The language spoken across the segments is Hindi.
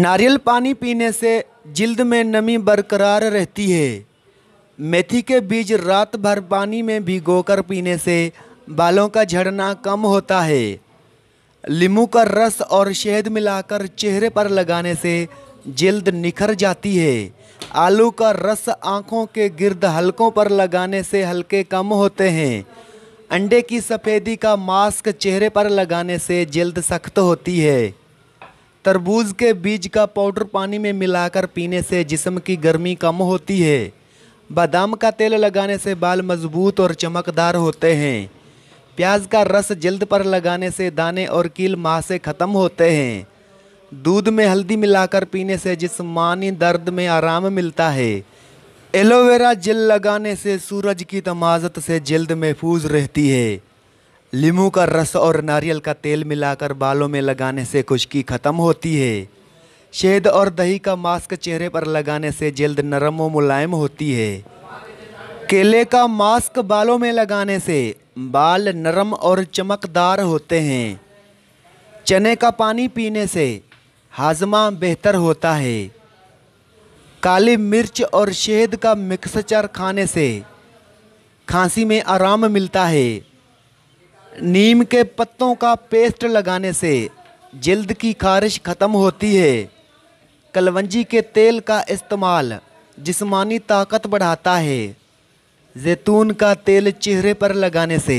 नारियल पानी पीने से जिल्द में नमी बरकरार रहती है मेथी के बीज रात भर पानी में भिगोकर पीने से बालों का झड़ना कम होता है लीमू का रस और शहद मिलाकर चेहरे पर लगाने से जल्द निखर जाती है आलू का रस आँखों के गिरद हलकों पर लगाने से हल्के कम होते हैं अंडे की सफ़ेदी का मास्क चेहरे पर लगाने से जल्द सख्त होती है तरबूज के बीज का पाउडर पानी में मिलाकर पीने से जिसम की गर्मी कम होती है बादाम का तेल लगाने से बाल मजबूत और चमकदार होते हैं प्याज का रस जल्द पर लगाने से दाने और कील माह से ख़त्म होते हैं दूध में हल्दी मिलाकर पीने से जिसमानी दर्द में आराम मिलता है एलोवेरा जेल लगाने से सूरज की तमाजत से जल्द महफूज रहती है लीमू का रस और नारियल का तेल मिलाकर बालों में लगाने से खुश्की ख़त्म होती है शहद और दही का मास्क चेहरे पर लगाने से जल्द नरम व मुलायम होती है केले का मास्क बालों में लगाने से बाल नरम और चमकदार होते हैं चने का पानी पीने से हाजमा बेहतर होता है काली मिर्च और शहद का मिक्सचर खाने से खांसी में आराम मिलता है नीम के पत्तों का पेस्ट लगाने से जल्द की खारिश ख़त्म होती है कलवंजी के तेल का इस्तेमाल जिस्मानी ताकत बढ़ाता है जैतून का तेल चेहरे पर लगाने से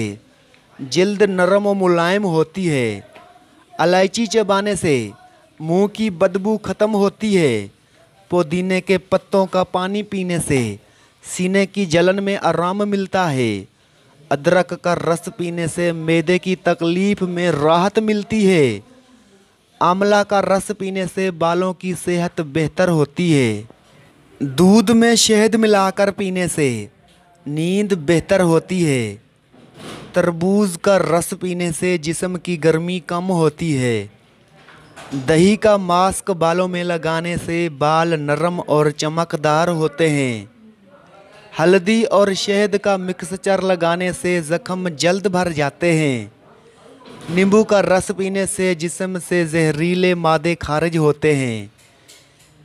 जल्द नरम और मुलायम होती है इलायची चबाने से मुंह की बदबू ख़त्म होती है पुदीने के पत्तों का पानी पीने से सीने की जलन में आराम मिलता है अदरक का रस पीने से मैदे की तकलीफ़ में राहत मिलती है आंवला का रस पीने से बालों की सेहत बेहतर होती है दूध में शहद मिलाकर पीने से नींद बेहतर होती है तरबूज का रस पीने से जिसम की गर्मी कम होती है दही का मास्क बालों में लगाने से बाल नरम और चमकदार होते हैं हल्दी और शहद का मिक्सचर लगाने से ज़ख्म जल्द भर जाते हैं नींबू का रस पीने से जिसम से जहरीले मादे खारिज होते हैं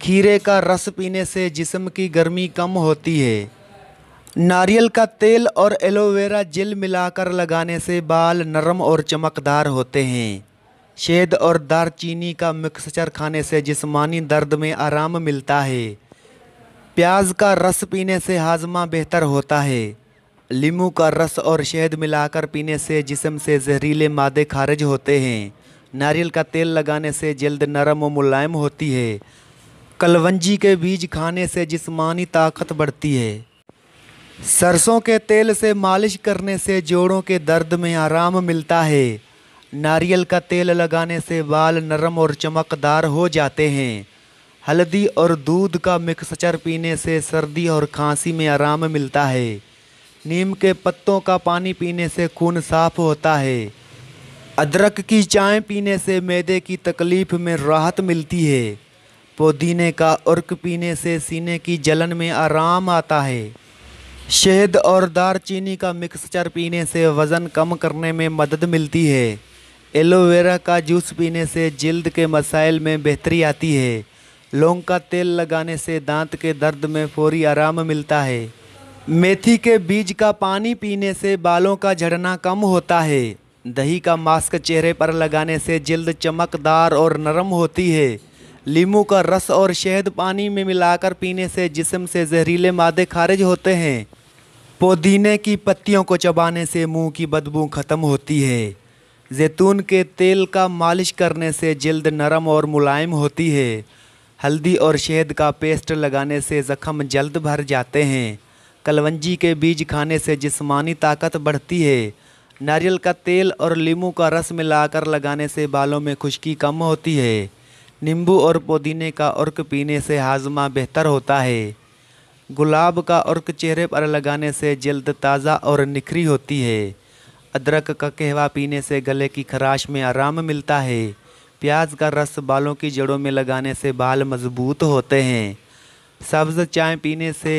खीरे का रस पीने से जिसम की गर्मी कम होती है नारियल का तेल और एलोवेरा जेल मिलाकर लगाने से बाल नरम और चमकदार होते हैं शहद और चीनी का मिक्सचर खाने से जिस्मानी दर्द में आराम मिलता है प्याज का रस पीने से हाजमा बेहतर होता है लीमू का रस और शहद मिलाकर पीने से जिसम से जहरीले मादे खारिज होते हैं नारियल का तेल लगाने से जल्द नरम व मुलायम होती है कलवंजी के बीज खाने से जिस्मानी ताकत बढ़ती है सरसों के तेल से मालिश करने से जोड़ों के दर्द में आराम मिलता है नारियल का तेल लगाने से बाल नरम और चमकदार हो जाते हैं हल्दी और दूध का मिक्सचर पीने से सर्दी और खांसी में आराम मिलता है नीम के पत्तों का पानी पीने से खून साफ होता है अदरक की चाय पीने से मैदे की तकलीफ़ में राहत मिलती है पुदीने का अर्क पीने से सीने की जलन में आराम आता है शहद और दारचीनी का मिक्सचर पीने से वज़न कम करने में मदद मिलती है एलोवेरा का जूस पीने से जल्द के मसाइल में बेहतरी आती है लौंग का तेल लगाने से दांत के दर्द में फौरी आराम मिलता है मेथी के बीज का पानी पीने से बालों का झड़ना कम होता है दही का मास्क चेहरे पर लगाने से जल्द चमकदार और नरम होती है लीमू का रस और शहद पानी में मिलाकर पीने से जिस्म से जहरीले मादे खारिज होते हैं पुदीने की पत्तियों को चबाने से मुंह की बदबू ख़त्म होती है जैतून के तेल का मालिश करने से जल्द नरम और मुलायम होती है हल्दी और शहद का पेस्ट लगाने से ज़ख़म जल्द भर जाते हैं कलवंजी के बीज खाने से जिस्मानी ताकत बढ़ती है नारियल का तेल और लीमू का रस मिलाकर लगाने से बालों में खुश्की कम होती है नींबू और पुदीने का अर्क पीने से हाजमा बेहतर होता है गुलाब का अर्क चेहरे पर लगाने से जल्द ताज़ा और निखरी होती है अदरक का कहवा पीने से गले की खराश में आराम मिलता है प्याज का रस बालों की जड़ों में लगाने से बाल मजबूत होते हैं सब्ज़ चाय पीने से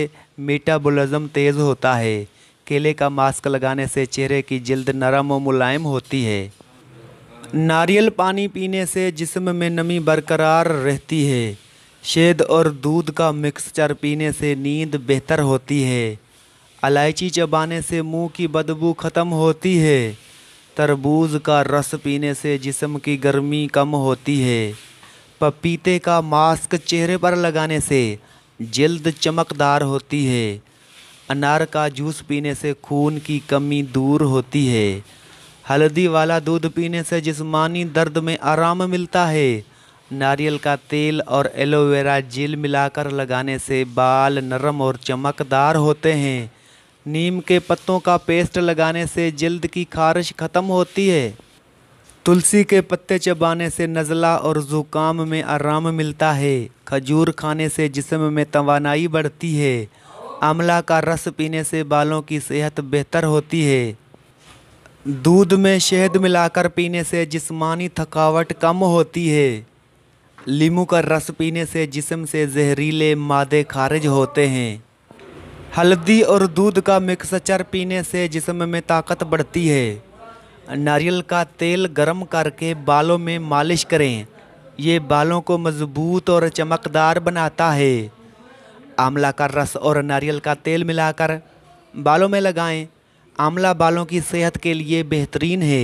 मेटाबॉलिज्म तेज़ होता है केले का मास्क लगाने से चेहरे की जल्द नरम और मुलायम होती है नारियल पानी पीने से जिस्म में नमी बरकरार रहती है शहद और दूध का मिक्सचर पीने से नींद बेहतर होती है इलायची चबाने से मुंह की बदबू ख़त्म होती है तरबूज का रस पीने से जिस्म की गर्मी कम होती है पपीते का मास्क चेहरे पर लगाने से जल्द चमकदार होती है अनार का जूस पीने से खून की कमी दूर होती है हल्दी वाला दूध पीने से जिस्मानी दर्द में आराम मिलता है नारियल का तेल और एलोवेरा जेल मिलाकर लगाने से बाल नरम और चमकदार होते हैं नीम के पत्तों का पेस्ट लगाने से जल्द की खारिश ख़त्म होती है तुलसी के पत्ते चबाने से नज़ला और ज़ुकाम में आराम मिलता है खजूर खाने से जिसम में तोानाई बढ़ती है आमला का रस पीने से बालों की सेहत बेहतर होती है दूध में शहद मिलाकर पीने से जिस्मानी थकावट कम होती है लीमू का रस पीने से जिसम से जहरीले मादे खारिज होते हैं हल्दी और दूध का मिक्सचर पीने से जिसम में ताकत बढ़ती है नारियल का तेल गर्म करके बालों में मालिश करें ये बालों को मजबूत और चमकदार बनाता है आंवला का रस और नारियल का तेल मिलाकर बालों में लगाएं आंवला बालों की सेहत के लिए बेहतरीन है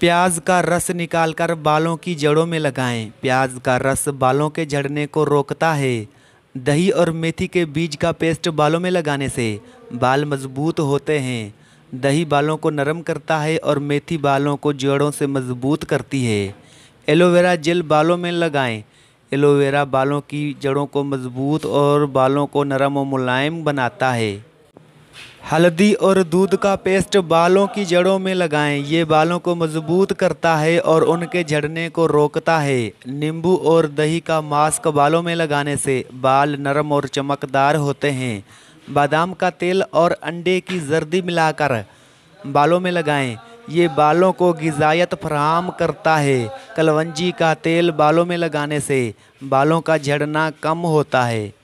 प्याज का रस निकालकर बालों की जड़ों में लगाएं प्याज का रस बालों के झड़ने को रोकता है दही और मेथी के बीज का पेस्ट बालों में लगाने से बाल मजबूत होते हैं दही बालों को नरम करता है और मेथी बालों को जड़ों से मजबूत करती है एलोवेरा जेल बालों में लगाएं एलोवेरा बालों की जड़ों को मजबूत और बालों को नरम और मुलायम बनाता है हल्दी और दूध का पेस्ट बालों की जड़ों में लगाएं ये बालों को मजबूत करता है और उनके झड़ने को रोकता है नींबू और दही का मास्क बालों में लगाने से बाल नरम और चमकदार होते हैं बादाम का तेल और अंडे की जर्दी मिलाकर बालों में लगाएं ये बालों को गजायत फराहम करता है कलवंजी का तेल बालों में लगाने से बालों का झड़ना कम होता है